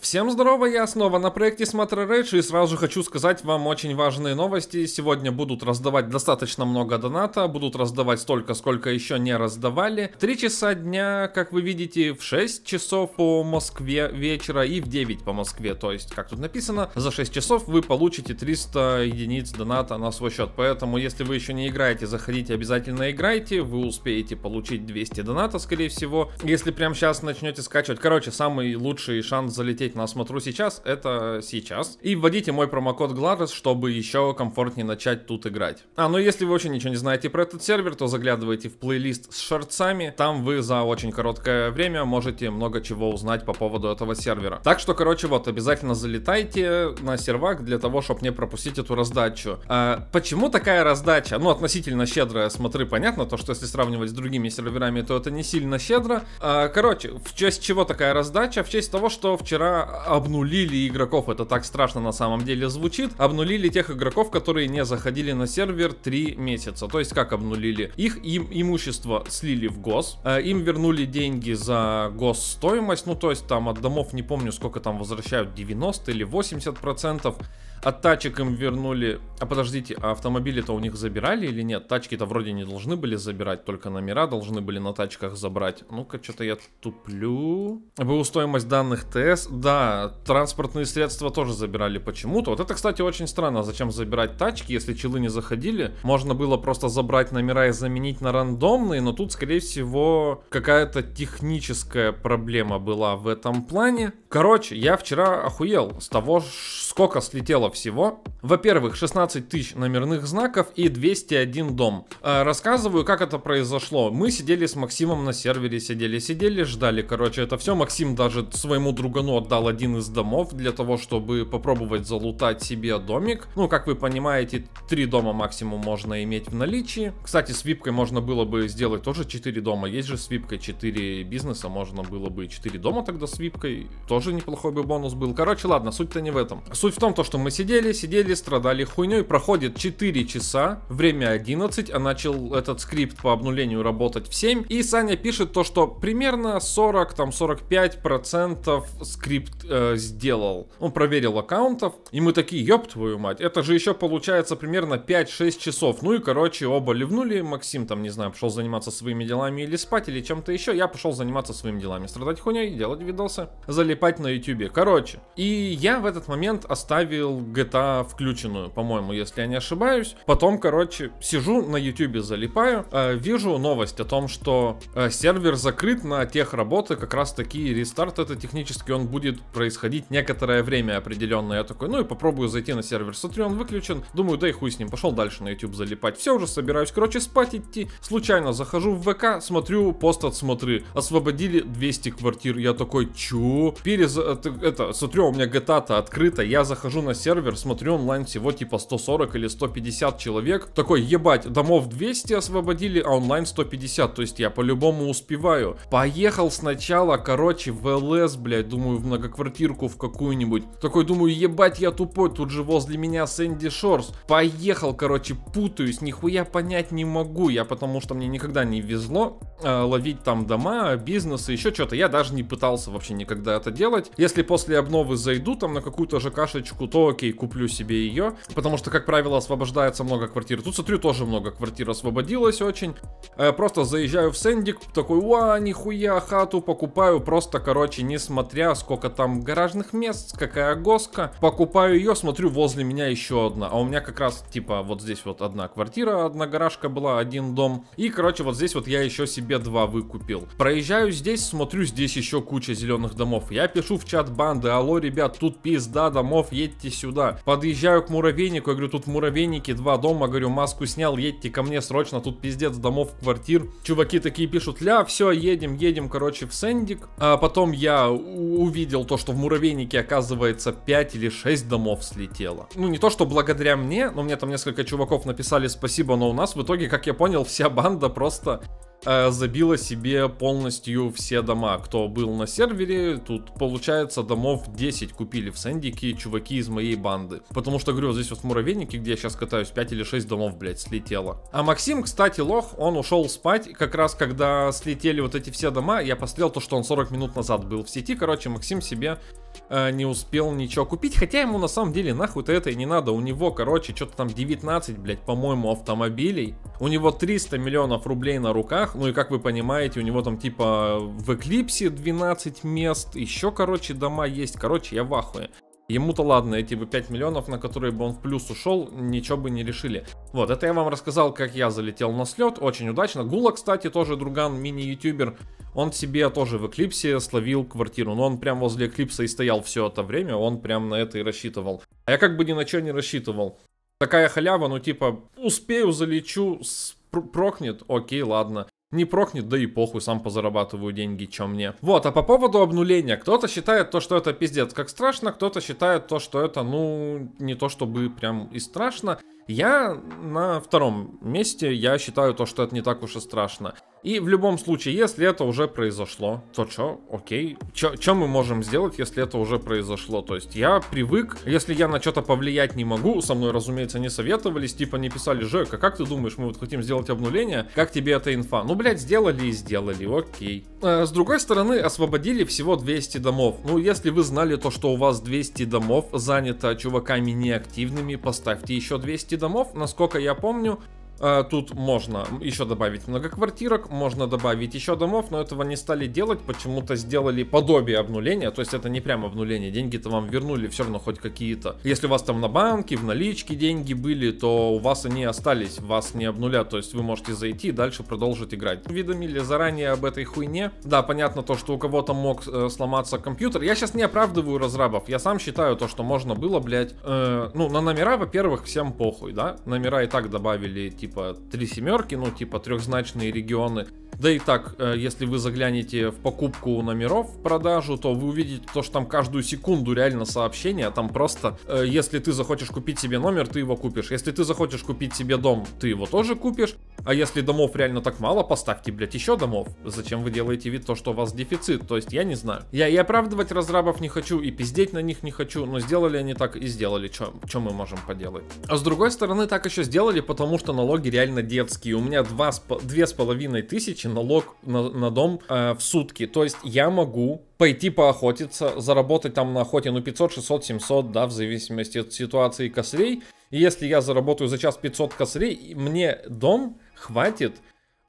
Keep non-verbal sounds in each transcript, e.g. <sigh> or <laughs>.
Всем здорово, я снова на проекте Смотра Рейдж и сразу же хочу сказать вам очень важные новости. Сегодня будут раздавать достаточно много доната, будут раздавать столько, сколько еще не раздавали. Три часа дня, как вы видите, в 6 часов по Москве вечера и в 9 по Москве. То есть, как тут написано, за 6 часов вы получите 300 единиц доната на свой счет. Поэтому, если вы еще не играете, заходите, обязательно играйте. Вы успеете получить 200 доната, скорее всего. Если прямо сейчас начнете скачивать, короче, самый лучший шанс залететь действительно смотрю сейчас, это сейчас. И вводите мой промокод Glarus чтобы еще комфортнее начать тут играть. А, ну если вы вообще ничего не знаете про этот сервер, то заглядывайте в плейлист с шорцами. Там вы за очень короткое время можете много чего узнать по поводу этого сервера. Так что, короче, вот, обязательно залетайте на сервак для того, чтобы не пропустить эту раздачу. А, почему такая раздача? Ну, относительно щедрая, смотри понятно, то, что если сравнивать с другими серверами, то это не сильно щедро. А, короче, в честь чего такая раздача? В честь того, что вчера обнулили игроков. Это так страшно на самом деле звучит. Обнулили тех игроков, которые не заходили на сервер 3 месяца. То есть как обнулили? Их им имущество слили в гос, э, им вернули деньги за гос стоимость, ну то есть там от домов не помню сколько там возвращают, 90 или 80 процентов. От тачек им вернули... А подождите, а автомобили-то у них забирали или нет? Тачки-то вроде не должны были забирать, только номера должны были на тачках забрать. Ну-ка, что-то я туплю. БУ стоимость данных ТС. Да, транспортные средства тоже забирали почему-то. Вот это, кстати, очень странно. А зачем забирать тачки, если челы не заходили? Можно было просто забрать номера и заменить на рандомные, но тут, скорее всего, какая-то техническая проблема была в этом плане. Короче, я вчера охуел с того, сколько слетело всего во-первых, 16 тысяч номерных знаков и 201 дом. А, рассказываю, как это произошло. Мы сидели с Максимом на сервере, сидели, сидели, ждали, короче, это все. Максим даже своему другану отдал один из домов для того, чтобы попробовать залутать себе домик. Ну, как вы понимаете, три дома максимум можно иметь в наличии. Кстати, с випкой можно было бы сделать тоже 4 дома. Есть же с випкой 4 бизнеса, можно было бы 4 дома тогда с випкой. Тоже неплохой бы бонус был. Короче, ладно, суть-то не в этом. Суть в том, то, что мы сидели, сидели, пользователи страдали хуйней. Проходит 4 часа, время 11, а начал этот скрипт по обнулению работать в 7. И Саня пишет то, что примерно 40, там 45 процентов скрипт э, сделал. Он проверил аккаунтов, и мы такие, ёб твою мать, это же еще получается примерно 5-6 часов. Ну и, короче, оба ливнули. Максим там, не знаю, пошел заниматься своими делами или спать, или чем-то еще. Я пошел заниматься своими делами. Страдать хуйней, делать видосы, залипать на ютюбе. Короче, и я в этот момент оставил GTA в включенную, по-моему, если я не ошибаюсь. Потом, короче, сижу на YouTube залипаю, э, вижу новость о том, что э, сервер закрыт на тех работы, как раз таки рестарт это технически он будет происходить некоторое время определенное. Я такой, ну и попробую зайти на сервер. Смотрю, он выключен. Думаю, да и хуй с ним, пошел дальше на YouTube залипать. Все, уже собираюсь, короче, спать идти. Случайно захожу в ВК, смотрю пост от смотры. Освободили 200 квартир. Я такой, чу? Перез... Э, это, смотрю, у меня GTA-то открыто. Я захожу на сервер, смотрю, он онлайн всего типа 140 или 150 человек. Такой, ебать, домов 200 освободили, а онлайн 150, то есть я по-любому успеваю. Поехал сначала, короче, в ЛС, блядь, думаю, в многоквартирку в какую-нибудь. Такой, думаю, ебать, я тупой, тут же возле меня Сэнди Шорс. Поехал, короче, путаюсь, нихуя понять не могу, я потому что мне никогда не везло э, ловить там дома, бизнесы, еще что-то. Я даже не пытался вообще никогда это делать. Если после обновы зайду там на какую-то же кашечку, то окей, куплю себе ее, потому что, как правило, освобождается много квартир. Тут, смотрю, тоже много квартир освободилось очень. Э, просто заезжаю в Сэндик, такой, уа, нихуя, хату покупаю, просто, короче, несмотря сколько там гаражных мест, какая госка, покупаю ее, смотрю, возле меня еще одна. А у меня как раз, типа, вот здесь вот одна квартира, одна гаражка была, один дом. И, короче, вот здесь вот я еще себе два выкупил. Проезжаю здесь, смотрю, здесь еще куча зеленых домов. Я пишу в чат банды, алло, ребят, тут пизда домов, едьте сюда. Подъезжаю подъезжаю к муравейнику, я говорю, тут в муравейнике два дома, говорю, маску снял, едьте ко мне срочно, тут пиздец домов, квартир. Чуваки такие пишут, ля, все, едем, едем, короче, в Сэндик. А потом я увидел то, что в муравейнике, оказывается, 5 или 6 домов слетело. Ну, не то, что благодаря мне, но мне там несколько чуваков написали спасибо, но у нас в итоге, как я понял, вся банда просто Э, забила себе полностью все дома, кто был на сервере. Тут, получается, домов 10 купили в Сэндике чуваки из моей банды. Потому что, говорю, здесь вот в муравейнике, где я сейчас катаюсь, 5 или 6 домов, блядь, слетело. А Максим, кстати, лох, он ушел спать. Как раз, когда слетели вот эти все дома, я посмотрел то, что он 40 минут назад был в сети. Короче, Максим себе э, не успел ничего купить. Хотя ему на самом деле нахуй-то это и не надо. У него, короче, что-то там 19, блядь, по-моему, автомобилей. У него 300 миллионов рублей на руках местах. Ну и как вы понимаете, у него там типа в Эклипсе 12 мест, еще, короче, дома есть. Короче, я в ахуе. Ему-то ладно, эти бы 5 миллионов, на которые бы он в плюс ушел, ничего бы не решили. Вот, это я вам рассказал, как я залетел на слет, очень удачно. Гула, кстати, тоже друган, мини-ютубер, он себе тоже в Эклипсе словил квартиру, но ну, он прям возле Эклипса и стоял все это время, он прям на это и рассчитывал. А я как бы ни на что не рассчитывал. Такая халява, ну типа, успею, залечу, прокнет, окей, ладно. Не прокнет, да и похуй, сам позарабатываю деньги, чем мне. Вот, а по поводу обнуления. Кто-то считает то, что это пиздец как страшно, кто-то считает то, что это, ну, не то чтобы прям и страшно. Я на втором месте, я считаю то, что это не так уж и страшно. И в любом случае, если это уже произошло, то что? окей. Чё мы можем сделать, если это уже произошло? То есть я привык, если я на что-то повлиять не могу, со мной, разумеется, не советовались, типа не писали, Жека, как ты думаешь, мы вот хотим сделать обнуление, как тебе эта инфа? Ну, блядь, сделали и сделали, окей. А, с другой стороны, освободили всего 200 домов. Ну, если вы знали то, что у вас 200 домов занято чуваками неактивными, поставьте еще 200 домов. Насколько я помню, а, тут можно еще добавить много квартирок, можно добавить еще домов, но этого не стали делать, почему-то сделали подобие обнуления, то есть это не прямо обнуление, деньги-то вам вернули все равно хоть какие-то. Если у вас там на банке, в наличке деньги были, то у вас они остались, вас не обнулят, то есть вы можете зайти и дальше продолжить играть. Уведомили заранее об этой хуйне. Да, понятно то, что у кого-то мог э, сломаться компьютер. Я сейчас не оправдываю разрабов, я сам считаю то, что можно было, блядь, э, ну на номера, во-первых, всем похуй, да, номера и так добавили, типа типа три семерки, ну типа трехзначные регионы. Да и так, э, если вы заглянете в покупку номеров в продажу, то вы увидите то, что там каждую секунду реально сообщение, а там просто, э, если ты захочешь купить себе номер, ты его купишь. Если ты захочешь купить себе дом, ты его тоже купишь. А если домов реально так мало, поставьте, блядь, еще домов. Зачем вы делаете вид то, что у вас дефицит? То есть я не знаю. Я и оправдывать разрабов не хочу, и пиздеть на них не хочу, но сделали они так и сделали. Чем мы можем поделать? А с другой стороны, так еще сделали, потому что налоги налоги реально детские. У меня два, две с половиной тысячи налог на, на дом э, в сутки. То есть я могу пойти поохотиться, заработать там на охоте, ну, 500, 600, 700, да, в зависимости от ситуации косарей. И если я заработаю за час 500 косарей, мне дом хватит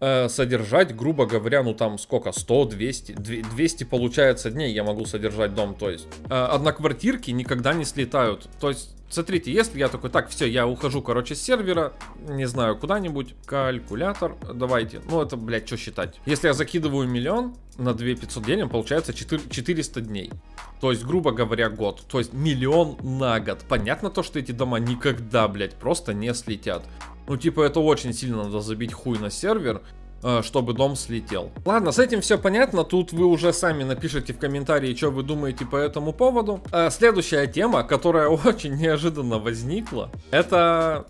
Э, содержать, грубо говоря, ну там сколько, 100, 200, 200 получается дней я могу содержать дом, то есть э, одноквартирки никогда не слетают, то есть Смотрите, если я такой, так, все, я ухожу, короче, с сервера, не знаю, куда-нибудь, калькулятор, давайте, ну это, блядь, что считать? Если я закидываю миллион на 2500 делим, получается 4, 400 дней, то есть, грубо говоря, год, то есть миллион на год. Понятно то, что эти дома никогда, блядь, просто не слетят. Ну, типа, это очень сильно надо забить хуй на сервер, э, чтобы дом слетел. Ладно, с этим все понятно, тут вы уже сами напишите в комментарии, что вы думаете по этому поводу. Э, следующая тема, которая <laughs> очень неожиданно возникла, это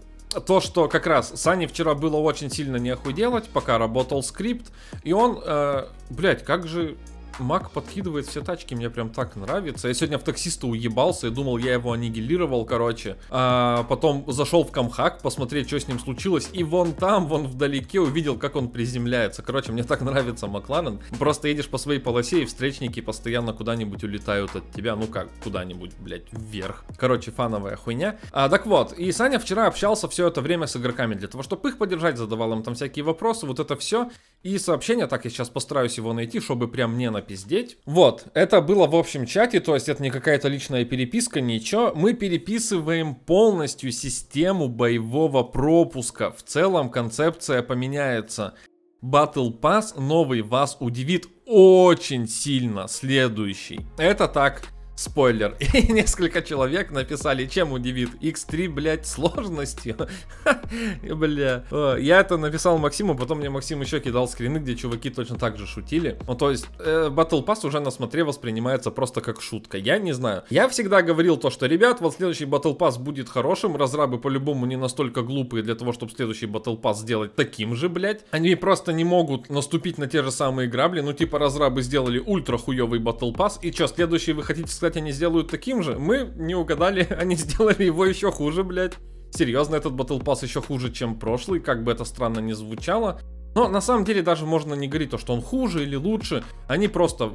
то, что как раз Сане вчера было очень сильно не охуделать, пока работал скрипт, и он, э, блядь, как же Мак подкидывает все тачки, мне прям так нравится. Я сегодня в таксиста уебался и думал, я его аннигилировал, короче. А потом зашел в Камхак посмотреть, что с ним случилось. И вон там, вон вдалеке увидел, как он приземляется. Короче, мне так нравится Макларен. Просто едешь по своей полосе, и встречники постоянно куда-нибудь улетают от тебя. Ну как, куда-нибудь, блядь, вверх. Короче, фановая хуйня. А, так вот, и Саня вчера общался все это время с игроками для того, чтобы их поддержать, задавал им там всякие вопросы, вот это все. И сообщение, так я сейчас постараюсь его найти, чтобы прям не напиздеть. Вот, это было в общем чате, то есть это не какая-то личная переписка, ничего. Мы переписываем полностью систему боевого пропуска. В целом концепция поменяется. Battle Pass новый вас удивит очень сильно следующий. Это так, Спойлер. <laughs> И несколько человек написали, чем удивит. X3, блядь, сложностью. <laughs> Бля. Э, я это написал Максиму, потом мне Максим еще кидал скрины, где чуваки точно так же шутили. Ну, то есть, э, Battle Pass уже на смотре воспринимается просто как шутка. Я не знаю. Я всегда говорил то, что, ребят, вот следующий Battle Pass будет хорошим. Разрабы по-любому не настолько глупые для того, чтобы следующий Battle Pass сделать таким же, блядь. Они просто не могут наступить на те же самые грабли. Ну, типа, разрабы сделали ультра хуевый Battle Pass. И что, следующий вы хотите сказать? ждать они сделают таким же. Мы не угадали, <laughs> они сделали его еще хуже, блядь. Серьезно, этот Battle Pass еще хуже, чем прошлый, как бы это странно ни звучало. Но на самом деле даже можно не говорить то, что он хуже или лучше. Они просто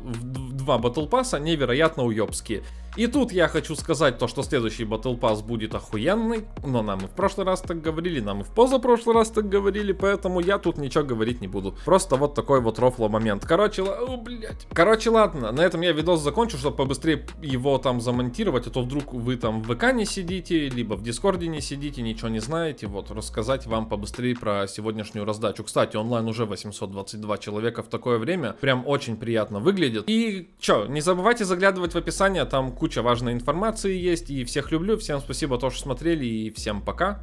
два батл пасса невероятно уебские. И тут я хочу сказать то, что следующий батл пасс будет охуенный, но нам и в прошлый раз так говорили, нам и в позапрошлый раз так говорили, поэтому я тут ничего говорить не буду. Просто вот такой вот рофло момент. Короче, л... О, блядь. Короче, ладно, на этом я видос закончу, чтобы побыстрее его там замонтировать, а то вдруг вы там в ВК не сидите, либо в Дискорде не сидите, ничего не знаете, вот, рассказать вам побыстрее про сегодняшнюю раздачу. Кстати, онлайн уже 822 человека в такое время, прям очень приятно выглядит. И Че, не забывайте заглядывать в описание, там куча важной информации есть. И всех люблю, всем спасибо, то, что смотрели, и всем пока.